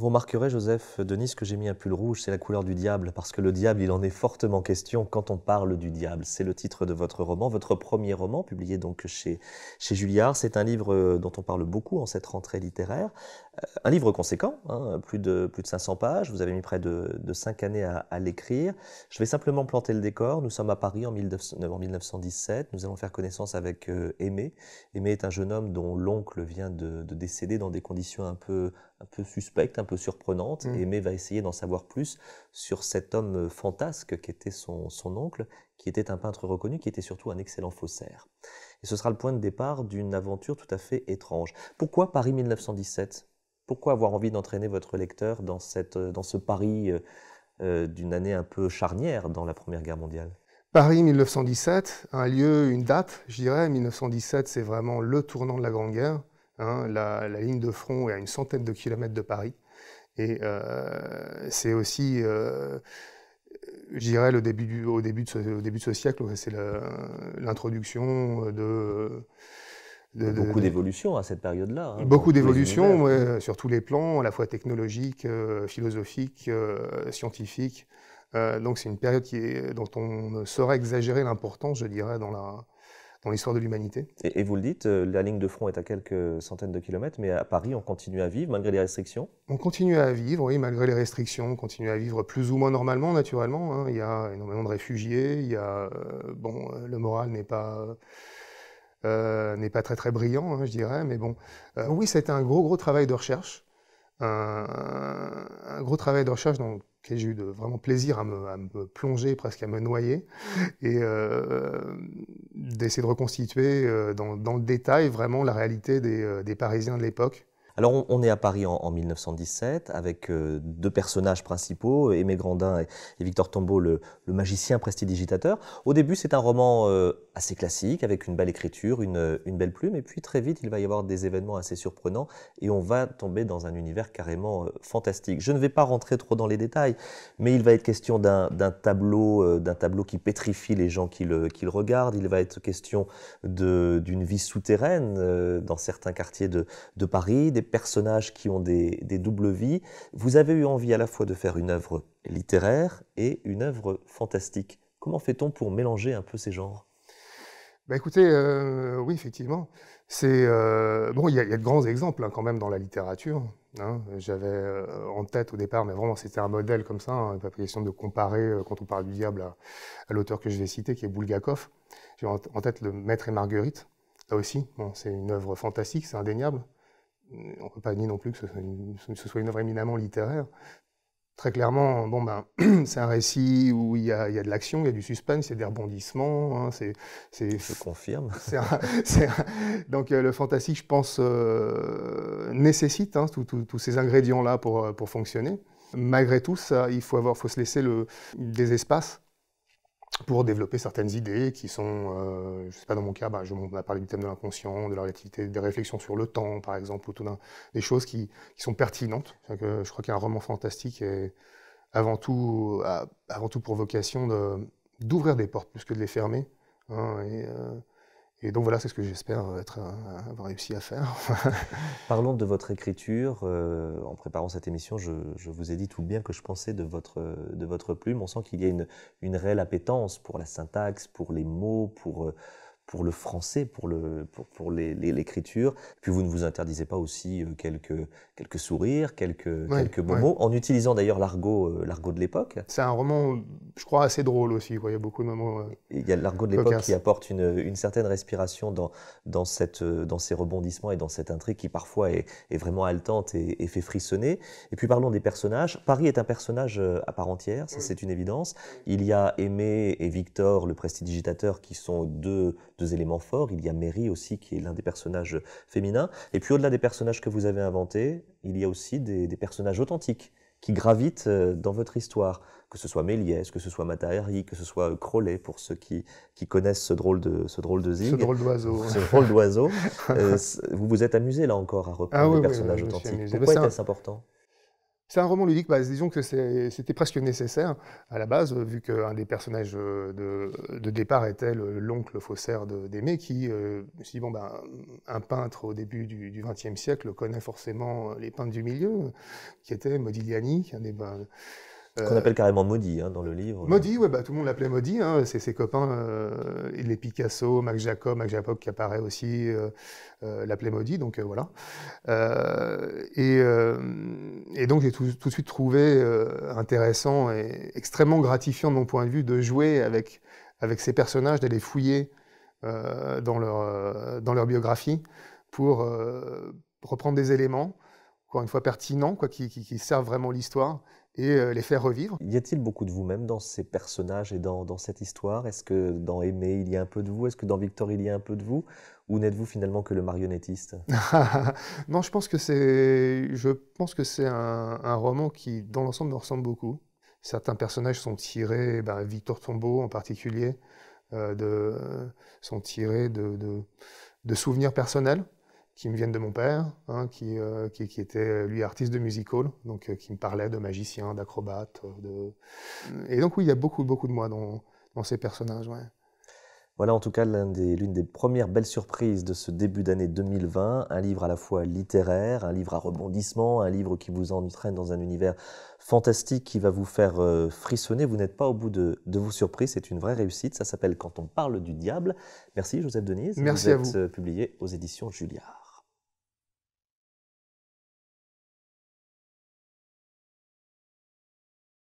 Vous remarquerez, Joseph Denis, que j'ai mis un pull rouge, c'est la couleur du diable, parce que le diable, il en est fortement question quand on parle du diable. C'est le titre de votre roman, votre premier roman, publié donc chez, chez Julliard. C'est un livre euh, dont on parle beaucoup en cette rentrée littéraire. Euh, un livre conséquent, hein, plus, de, plus de 500 pages, vous avez mis près de, de 5 années à, l'écrire. Je vais simplement planter le décor. Nous sommes à Paris en, 1917, euh, nous allons faire connaissance avec Aimé. Aimé est un jeune homme dont l'oncle vient de décéder dans des conditions un peu un peu suspecte, un peu surprenante. Mm. et Aimé va essayer d'en savoir plus sur cet homme fantasque qui son, son oncle, qui était un peintre reconnu, qui était surtout un excellent faussaire. Et ce sera le point de départ d'une aventure tout à fait étrange. Pourquoi Paris 1917 Pourquoi avoir envie d'entraîner votre lecteur dans, dans ce Paris euh, euh, d'une année un peu charnière dans la Première Guerre mondiale Paris 1917, un lieu, une date, je dirais. 1917, c'est vraiment le tournant de la Grande Guerre. Hein, la, ligne de front est à une centaine de kilomètres de Paris. Et euh, c'est aussi, euh, je dirais, au début, du, au, début de ce, début de ce siècle, c'est l'introduction de, beaucoup d'évolutions à cette période-là. Hein. beaucoup d'évolutions sur tous les plans, à la fois technologiques, philosophique, euh, philosophiques, euh, scientifiques. donc c'est une période qui est, dont on ne saurait exagérer l'importance, je dirais, dans la, dans l'histoire de l'humanité. Et, vous le dites, euh, la ligne de front est à quelques centaines de kilomètres, mais à Paris, on continue à vivre malgré les restrictions On continue à vivre, oui, malgré les restrictions, on continue à vivre plus ou moins normalement, naturellement. Hein. Il y a énormément de réfugiés, il y a, euh, bon, euh, le moral n'est pas... n'est pas très très brillant, hein, je dirais, mais bon. oui, c'était un gros gros travail de recherche, un, gros travail de recherche dans lequel j'ai eu de, vraiment plaisir à me, plonger, presque à me noyer. Et d'essayer de reconstituer euh, dans, dans, le détail vraiment la réalité des, euh, des Parisiens de l'époque alors on, est à Paris en, 1917 avec euh, deux personnages principaux, Aimé Grandin et, Victor Tombeau, le, magicien prestidigitateur. Au début c'est un roman euh, assez classique avec une belle écriture, une, belle plume, et puis très vite il va y avoir des événements assez surprenants et on va tomber dans un univers carrément euh, fantastique. Je ne vais pas rentrer trop dans les détails, mais il va être question d'un tableau, d'un tableau qui pétrifie les gens qui le, regardent. Il va être question d'une vie souterraine dans certains quartiers de, de Paris, des personnages qui ont des, doubles vies, vous avez eu envie à la fois de faire une œuvre littéraire et une œuvre fantastique. Comment fait-on pour mélanger un peu ces genres bah écoutez, euh, oui, effectivement. C'est euh, bon, il y, a de grands exemples hein, quand même dans la littérature. Hein. J'avais euh, en tête au départ, mais vraiment c'était un modèle comme ça. Hein, pas question de comparer quand on parle du diable à, l'auteur que je vais citer, qui est Bulgakov. J'ai en, en, tête le Maître et Marguerite. Là aussi, bon, c'est une œuvre fantastique, c'est indéniable on ne peut pas nier non plus que ce soit, une, œuvre éminemment littéraire. Très clairement, bon ben, c'est un récit où il y a, de l'action, il y a du suspense, il y a des rebondissements. Hein, c'est, je confirme. donc euh, le fantastique, je pense, euh, nécessite hein, tous ces ingrédients-là euh, pour, fonctionner. Malgré tout, ça, il faut, avoir, faut se laisser des espaces pour développer certaines idées qui sont, euh, je ne sais pas dans mon cas, bah, je, on a parlé du thème de l'inconscient, de la relativité, des réflexions sur le temps par exemple, tout des choses qui, sont pertinentes. je crois qu'un roman fantastique est avant tout, avant tout pour vocation d'ouvrir des portes plus que de les fermer. Hein, euh, et donc voilà, c'est ce que j'espère euh, avoir réussi à faire. Parlons de votre écriture. Euh, en préparant cette émission, je, vous ai dit tout bien que je pensais de votre, de votre plume. On sent qu'il y a une, réelle appétence pour la syntaxe, pour les mots, pour, euh, pour le français, pour, le, pour, pour l'écriture. Puis vous ne vous interdisez pas aussi quelques, quelques sourires, quelques, quelques beaux mots, en utilisant d'ailleurs l'argot, l'argot de l'époque. C'est un roman je crois, assez drôle aussi. Il y a beaucoup de moments. Euh, il y a l'argot de l'époque qui apporte une, certaine respiration euh, dans, ces rebondissements et dans cette intrigue qui parfois est, vraiment haletante et, fait frissonner. Et puis parlons des personnages. Paris est un personnage euh, à part entière, ça c'est une évidence. Il y a Aimé et Victor, le prestidigitateur, qui sont deux, éléments forts. Il y a Mary aussi, qui est l'un des personnages féminins. Et puis au-delà des personnages que vous avez inventés, il y a aussi des personnages authentiques qui gravitent euh, dans votre histoire, que ce soit Méliès, que ce soit Matahari, que ce soit euh, Crowley, pour ceux qui, connaissent ce drôle de ce drôle de Ce drôle d'oiseau. drôle d'oiseau. Euh, vous vous êtes amusé là encore à reprendre ah les personnages authentiques. Pourquoi est ce important c'est un roman ludique, bah, disons que c'était presque nécessaire à la base, vu qu'un des personnages euh, de, départ était l'oncle faussaire d'Aimé, qui, euh, si bon, bah, un peintre au début du XXe siècle connaît forcément les peintres du milieu, qui étaient Modigliani, qui est bah, euh, Qu'on appelle carrément Maudit hein, dans le livre. Maudit, ouais, bah, tout le monde l'appelait Maudit. Hein, c'est ses copains, euh, les Picasso, Max Jacob, Max Jacob qui apparaît aussi, euh, l'appelait Maudit, donc voilà. Et, donc j'ai tout, de suite trouvé intéressant et extrêmement gratifiant de mon point de vue de jouer avec, avec ces personnages, d'aller fouiller dans, leur, dans leur biographie pour reprendre des éléments, encore une fois pertinents, quoi, qui, qui servent vraiment l'histoire et euh, les faire revivre. Y a-t-il beaucoup de vous-même dans ces personnages et dans, cette histoire Est-ce que dans Aimé, il y a un peu de vous Est-ce que dans Victor, il y a un peu de vous Ou n'êtes-vous finalement que le marionnettiste Non, je pense que c'est, je pense que c'est un, roman qui, dans l'ensemble, me ressemble beaucoup. Certains personnages sont tirés, ben, Victor Tombeau en particulier, euh, de, euh, sont tirés de, de souvenirs personnels qui me viennent de mon père, hein, euh, qui, qui, était lui artiste de music hall, donc euh, qui me parlait de magicien, d'acrobate. Euh, de... Et donc oui, il y a beaucoup, beaucoup de moi dans, ces personnages. Voilà en tout cas l'une des, premières belles surprises de ce début d'année 2020, un livre à la fois littéraire, un livre à rebondissement, un livre qui vous entraîne dans un univers fantastique qui va vous faire euh, frissonner. Vous n'êtes pas au bout de, vos surprises, c'est une vraie réussite. Ça s'appelle Quand on parle du diable. Merci Joseph Denise. Merci vous êtes euh, publié aux éditions Julliard.